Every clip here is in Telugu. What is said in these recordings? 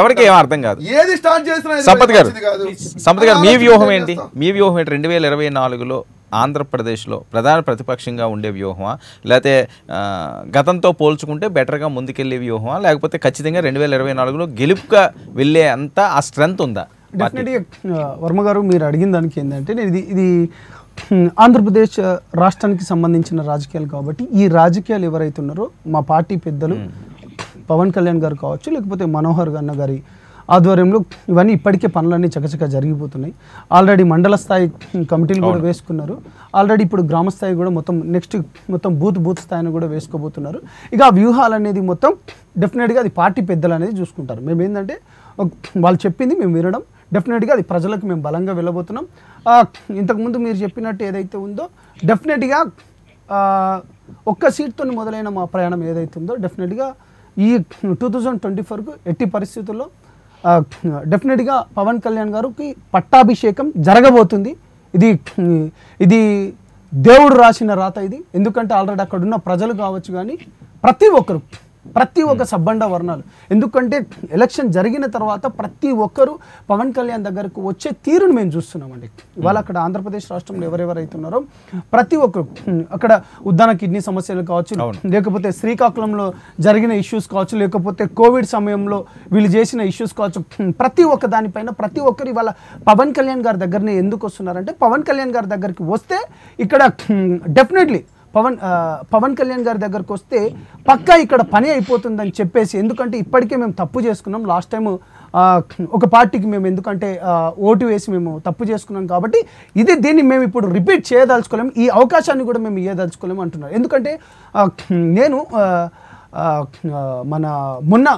ఎవరికి ఏం అర్థం కాదు ఏది స్టార్ట్ సంపత్ గారు సంపత్ గారు మీ వ్యూహం ఏంటి మీ వ్యూహం ఏంటి రెండు వేల ఇరవై నాలుగులో ఆంధ్రప్రదేశ్లో ప్రధాన ప్రతిపక్షంగా ఉండే వ్యూహమా లేకపోతే గతంతో పోల్చుకుంటే బెటర్గా ముందుకెళ్లే వ్యూహమా లేకపోతే ఖచ్చితంగా రెండు వేల ఇరవై నాలుగులో గెలుపుగా వెళ్ళే అంత ఆ స్ట్రెంగ్త్ ఉందా డెఫినెట్గా వర్మ గారు మీరు అడిగిన దానికి ఏంటంటే ఇది ఇది ఆంధ్రప్రదేశ్ రాష్ట్రానికి సంబంధించిన రాజకీయాలు కాబట్టి ఈ రాజకీయాలు ఎవరైతే ఉన్నారో మా పార్టీ పెద్దలు పవన్ కళ్యాణ్ గారు కావచ్చు లేకపోతే మనోహర్ గన్న గారి ఆధ్వర్యంలో ఇవన్నీ ఇప్పటికే పనులన్నీ చకచక జరిగిపోతున్నాయి ఆల్రెడీ మండల స్థాయి కమిటీలు కూడా వేసుకున్నారు ఆల్రెడీ ఇప్పుడు గ్రామ స్థాయి కూడా మొత్తం నెక్స్ట్ మొత్తం బూత్ బూత్ స్థాయిని కూడా వేసుకోబోతున్నారు ఇక ఆ వ్యూహాలు అనేది మొత్తం డెఫినెట్గా అది పార్టీ పెద్దలు అనేది చూసుకుంటారు మేము ఏంటంటే వాళ్ళు చెప్పింది మేము వినడం డెఫినెట్గా అది ప్రజలకు మేము బలంగా వెళ్ళబోతున్నాం ఇంతకుముందు మీరు చెప్పినట్టు ఏదైతే ఉందో డెఫినెట్గా ఒక్క సీట్తో మొదలైన మా ప్రయాణం ఏదైతే ఉందో డెఫినెట్గా ఈ టూ థౌజండ్ ట్వంటీ ఫోర్కు ఎట్టి పరిస్థితుల్లో డెఫినెట్గా పవన్ కళ్యాణ్ గారికి పట్టాభిషేకం జరగబోతుంది ఇది ఇది దేవుడు రాసిన రాత ఇది ఎందుకంటే ఆల్రెడీ అక్కడున్న ప్రజలు కావచ్చు కానీ ప్రతి ఒక్కరు ప్రతి ఒక్క సబ్బండ వర్ణాలు ఎందుకంటే ఎలక్షన్ జరిగిన తర్వాత ప్రతి ఒక్కరూ పవన్ కళ్యాణ్ దగ్గరకు వచ్చే తీరును మేము చూస్తున్నామండి ఇవాళ అక్కడ ఆంధ్రప్రదేశ్ రాష్ట్రంలో ఎవరెవరైతే ఉన్నారో ప్రతి ఒక్కరు అక్కడ ఉద్దాన కిడ్నీ సమస్యలు కావచ్చు లేకపోతే శ్రీకాకుళంలో జరిగిన ఇష్యూస్ కావచ్చు లేకపోతే కోవిడ్ సమయంలో వీళ్ళు చేసిన ఇష్యూస్ కావచ్చు ప్రతి ఒక్క దానిపైన ప్రతి ఒక్కరు ఇవాళ పవన్ కళ్యాణ్ గారి దగ్గరనే ఎందుకు వస్తున్నారంటే పవన్ కళ్యాణ్ గారి దగ్గరికి వస్తే ఇక్కడ డెఫినెట్లీ పవన్ పవన్ కళ్యాణ్ గారి దగ్గరకు వస్తే పక్కా ఇక్కడ పని అయిపోతుందని చెప్పేసి ఎందుకంటే ఇప్పటికే మేము తప్పు చేసుకున్నాం లాస్ట్ టైం ఒక పార్టీకి మేము ఎందుకంటే ఓటు వేసి మేము తప్పు చేసుకున్నాం కాబట్టి ఇది దీన్ని మేము ఇప్పుడు రిపీట్ చేయదలుచుకోలేము ఈ అవకాశాన్ని కూడా మేము ఇవ్వదలుచుకోలేము అంటున్నారు ఎందుకంటే నేను మన మొన్న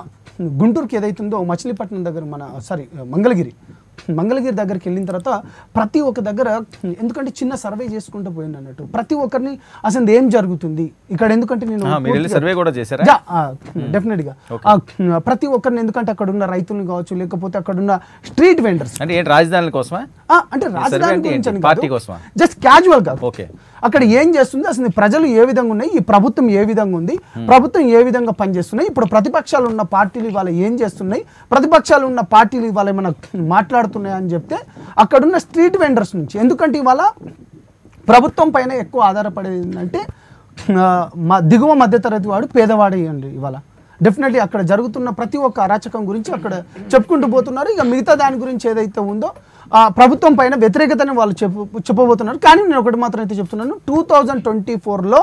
గుంటూరుకి ఏదైతుందో మచిలీపట్నం దగ్గర మన సారీ మంగళగిరి మంగళగిరి దగ్గరికి వెళ్ళిన తర్వాత ప్రతి ఒక్క దగ్గర ఎందుకంటే చిన్న సర్వే చేసుకుంటూ పోయింది అన్నట్టు ప్రతి ఒక్కరిని అసలు ఏం జరుగుతుంది ఇక్కడ ఎందుకంటే నేను సర్వే కూడా చేశారు డెఫినెట్ గా ప్రతి ఒక్కరిని ఎందుకంటే అక్కడ ఉన్న రైతులు కావచ్చు లేకపోతే అక్కడ ఉన్న స్ట్రీట్ వెండర్స్ అంటే రాజధాని కోసమా అంటే రాజధాని జస్ట్ క్యాజువల్ గా ఓకే అక్కడ ఏం చేస్తుంది అసలు ప్రజలు ఏ విధంగా ఉన్నాయి ఈ ప్రభుత్వం ఏ విధంగా ఉంది hmm. ప్రభుత్వం ఏ విధంగా పనిచేస్తున్నాయి ఇప్పుడు ప్రతిపక్షాలు ఉన్న పార్టీలు ఇవాళ ఏం చేస్తున్నాయి ప్రతిపక్షాలు ఉన్న పార్టీలు ఇవాళ ఏమైనా మాట్లాడుతున్నాయి అని చెప్తే అక్కడున్న స్ట్రీట్ వెండర్స్ నుంచి ఎందుకంటే ఇవాళ ప్రభుత్వం పైన ఎక్కువ ఆధారపడేది ఏంటంటే దిగువ మధ్యతరగతి వాడు పేదవాడేయండి ఇవాళ డెఫినెట్లీ అక్కడ జరుగుతున్న ప్రతి ఒక్క అరాచకం గురించి అక్కడ చెప్పుకుంటూ పోతున్నారు ఇక మిగతా దాని గురించి ఏదైతే ఉందో ప్రభుత్వం పైన వ్యతిరేకతని వాళ్ళు చెప్పు చెప్పబోతున్నారు కానీ నేను ఒకటి మాత్రం అయితే చెప్తున్నాను టూ థౌజండ్ ట్వంటీ ఫోర్లో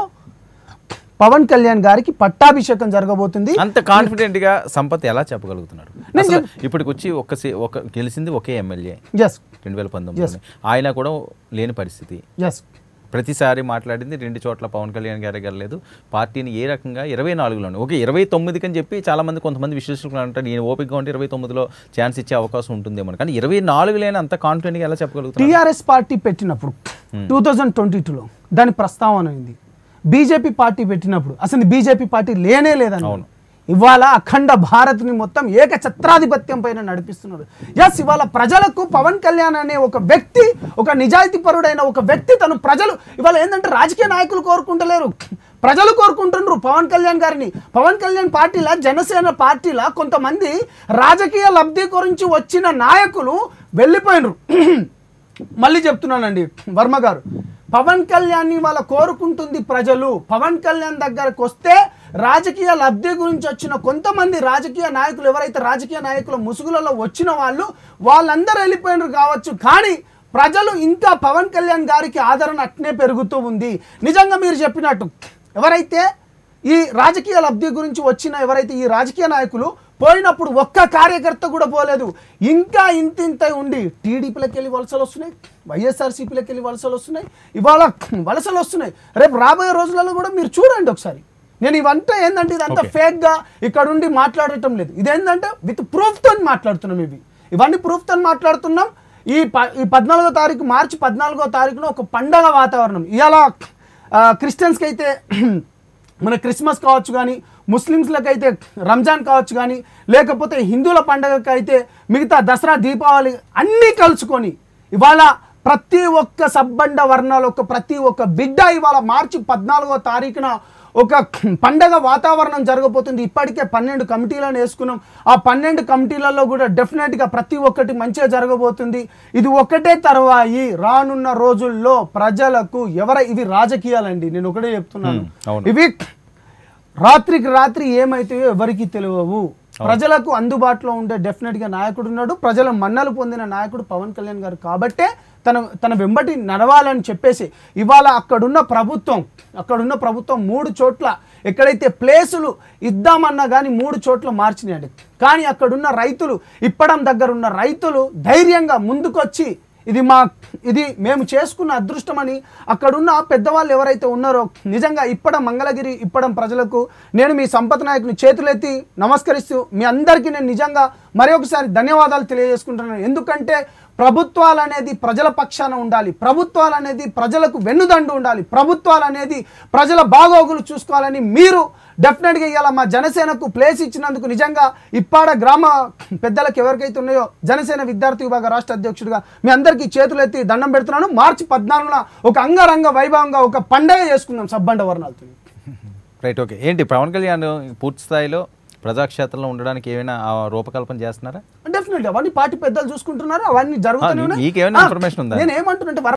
పవన్ కళ్యాణ్ గారికి పట్టాభిషేకం జరగబోతుంది అంత కాన్ఫిడెంట్ గా సంపత్ ఎలా చెప్పగలుగుతున్నారు ఇప్పటికి వచ్చి ఒక ఒక గెలిచింది ఒకే ఎమ్మెల్యే రెండు వేల పంతొమ్మిది ఆయన కూడా లేని పరిస్థితి ప్రతిసారి మాట్లాడింది రెండు చోట్ల పవన్ కళ్యాణ్ గారే గెలలేదు పార్టీని ఏ రకంగా ఇరవై నాలుగులోనే ఒక ఇరవై తొమ్మిదికి అని చెప్పి చాలామంది కొంతమంది విశ్లేషకులు అంటారు నేను ఓపికగా ఉంటే ఇరవై తొమ్మిదిలో ఛాన్స్ ఇచ్చే అవకాశం ఉంటుందేమో కానీ ఇరవై నాలుగులేని అంత కాన్ఫిడెంట్గా ఎలా చెప్పగలుగుతారు టీఆర్ఎస్ పార్టీ పెట్టినప్పుడు టూ థౌజండ్ ట్వంటీ టూలో దాని ప్రస్తావన అయింది బీజేపీ పార్టీ పెట్టినప్పుడు అసలు బీజేపీ పార్టీ లేనే లేదని అవును ఇవాళ అఖండ భారత్ని మొత్తం ఛత్రాధిపత్యం పైన నడిపిస్తున్నారు ఎస్ ఇవాళ ప్రజలకు పవన్ కళ్యాణ్ అనే ఒక వ్యక్తి ఒక నిజాయితీ పరుడైన ఒక వ్యక్తి తను ప్రజలు ఇవాళ ఏంటంటే రాజకీయ నాయకులు కోరుకుంటలేరు ప్రజలు కోరుకుంటున్నారు పవన్ కళ్యాణ్ గారిని పవన్ కళ్యాణ్ పార్టీలా జనసేన పార్టీలా కొంతమంది రాజకీయ లబ్ధి గురించి వచ్చిన నాయకులు వెళ్ళిపోయినరు మళ్ళీ చెప్తున్నానండి వర్మ గారు పవన్ కళ్యాణ్ని వాళ్ళ కోరుకుంటుంది ప్రజలు పవన్ కళ్యాణ్ దగ్గరకు వస్తే రాజకీయ లబ్ధి గురించి వచ్చిన కొంతమంది రాజకీయ నాయకులు ఎవరైతే రాజకీయ నాయకుల ముసుగులలో వచ్చిన వాళ్ళు వాళ్ళందరూ వెళ్ళిపోయినారు కావచ్చు కానీ ప్రజలు ఇంకా పవన్ కళ్యాణ్ గారికి ఆదరణ అట్నే పెరుగుతూ ఉంది నిజంగా మీరు చెప్పినట్టు ఎవరైతే ఈ రాజకీయ లబ్ధి గురించి వచ్చిన ఎవరైతే ఈ రాజకీయ నాయకులు పోయినప్పుడు ఒక్క కార్యకర్త కూడా పోలేదు ఇంకా ఇంతింత ఉండి టీడీపీలకు వెళ్ళి వలసలు వస్తున్నాయి వైఎస్ఆర్సీపీలకు వెళ్ళి వలసలు వస్తున్నాయి ఇవాళ వలసలు వస్తున్నాయి రేపు రాబోయే రోజులలో కూడా మీరు చూడండి ఒకసారి నేను ఇవంతా ఏంటంటే ఇదంతా ఫేక్గా ఇక్కడ ఉండి మాట్లాడటం లేదు ఇదేంటంటే విత్ ప్రూఫ్తో మాట్లాడుతున్నాం ఇవి ఇవన్నీ ప్రూఫ్తో మాట్లాడుతున్నాం ఈ ప ఈ పద్నాలుగో తారీఖు మార్చి పద్నాలుగో తారీఖున ఒక పండగ వాతావరణం ఇలా క్రిస్టియన్స్కి అయితే మన క్రిస్మస్ కావచ్చు కానీ అయితే రంజాన్ కావచ్చు కానీ లేకపోతే హిందువుల పండగకి అయితే మిగతా దసరా దీపావళి అన్నీ కలుసుకొని ఇవాళ ప్రతి ఒక్క సబ్బండ వర్ణాలు ఒక ప్రతి ఒక్క బిడ్డ ఇవాళ మార్చి పద్నాలుగో తారీఖున ఒక పండగ వాతావరణం జరగబోతుంది ఇప్పటికే పన్నెండు కమిటీలను వేసుకున్నాం ఆ పన్నెండు కమిటీలలో కూడా డెఫినెట్గా ప్రతి ఒక్కటి మంచిగా జరగబోతుంది ఇది ఒకటే తర్వాయి రానున్న రోజుల్లో ప్రజలకు ఎవర ఇవి రాజకీయాలండి నేను ఒకటే చెప్తున్నాను ఇవి రాత్రికి రాత్రి ఏమైతాయో ఎవరికి తెలియవు ప్రజలకు అందుబాటులో ఉండే డెఫినెట్గా నాయకుడు ఉన్నాడు ప్రజల మన్నలు పొందిన నాయకుడు పవన్ కళ్యాణ్ గారు కాబట్టే తన తన వెంబటి నడవాలని చెప్పేసి ఇవాళ అక్కడున్న ప్రభుత్వం అక్కడున్న ప్రభుత్వం మూడు చోట్ల ఎక్కడైతే ప్లేసులు ఇద్దామన్నా కానీ మూడు చోట్ల మార్చినాడు కానీ అక్కడున్న రైతులు ఇప్పడం దగ్గర ఉన్న రైతులు ధైర్యంగా ముందుకొచ్చి ఇది మా ఇది మేము చేసుకున్న అదృష్టమని అక్కడున్న పెద్దవాళ్ళు ఎవరైతే ఉన్నారో నిజంగా ఇప్పడం మంగళగిరి ఇప్పడం ప్రజలకు నేను మీ సంపత్ నాయకుని చేతులెత్తి నమస్కరిస్తూ మీ అందరికీ నేను నిజంగా మరొకసారి ధన్యవాదాలు తెలియజేసుకుంటున్నాను ఎందుకంటే ప్రభుత్వాలు అనేది ప్రజల పక్షాన ఉండాలి ప్రభుత్వాలు అనేది ప్రజలకు వెన్నుదండు ఉండాలి ప్రభుత్వాలు అనేది ప్రజల బాగోగులు చూసుకోవాలని మీరు డెఫినెట్గా ఇవ్వాలి మా జనసేనకు ప్లేస్ ఇచ్చినందుకు నిజంగా ఇప్పాడ గ్రామ పెద్దలకు ఎవరికైతే ఉన్నాయో జనసేన విద్యార్థి విభాగ రాష్ట్ర అధ్యక్షుడిగా మీ అందరికీ చేతులెత్తి దండం పెడుతున్నాను మార్చి పద్నాలుగున ఒక అంగరంగ వైభవంగా ఒక పండగ చేసుకుందాం సబ్బండ వర్ణాలతో రైట్ ఓకే ఏంటి పవన్ కళ్యాణ్ పూర్తి స్థాయిలో ప్రజాక్షేత్రంలో ఉండడానికి ఏమైనా రూపకల్పన చేస్తున్నారా డెఫినెట్గా అవన్నీ పార్టీ పెద్దలు చూసుకుంటున్నారు అవన్నీ జరుగుతున్నాయి నేను ఏమంటున్నా